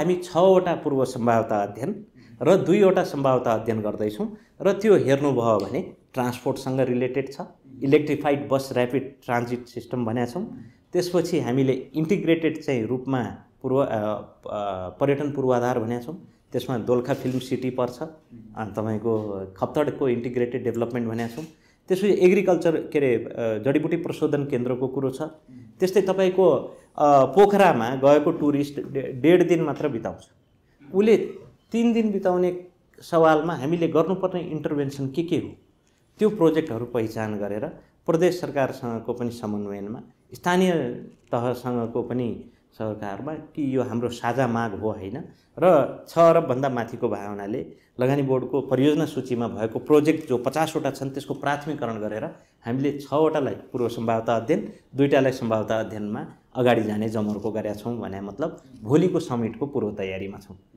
हामी छवटा पूर्व सम्भावता अध्ययन र दुईवटा सम्भावता अध्ययन गर्दैछौँ र त्यो हेर्नुभयो भने ट्रान्सपोर्टसँग रिलेटेड छ electrified bus rapid transit system भनेका छौँ त्यसपछि हामीले इन्टिग्रेटेड चाहिँ रूपमा पूर्व पर्यटन पूर्वाधार भनेका छौँ त्यसमा दोलखा फिल्म सिटी पर्छ अनि तपाईँको खप्तडको इन्टिग्रेटेड डेभलपमेन्ट भनेका छौँ त्यसपछि एग्रिकल्चर के अरे जडीबुटी प्रशोधन केन्द्रको कुरो छ त्यस्तै तपाईँको पोखरामा गएको टुरिस्ट डेढ दिन मात्र बिताउँछ उसले तिन दिन बिताउने सवालमा हामीले गर्नुपर्ने इन्टरभेन्सन के के हो त्यो प्रोजेक्टहरू पहिचान गरेर प्रदेश सरकारसँगको पनि समन्वयनमा स्थानीय तहसँगको पनि सरकारमा कि यो हाम्रो साझा माग हो होइन र छ अरबभन्दा माथिको भावनाले लगानी बोर्डको परियोजना सूचीमा भएको प्रोजेक्ट जो पचासवटा छन् त्यसको प्राथमिकरण गरेर हामीले छवटालाई पूर्व सम्भावता अध्ययन दुईवटालाई सम्भावता अध्ययनमा अगाडि जाने जमर्को गरेका छौँ भने मतलब भोलिको समिटको पूर्व तयारीमा छौँ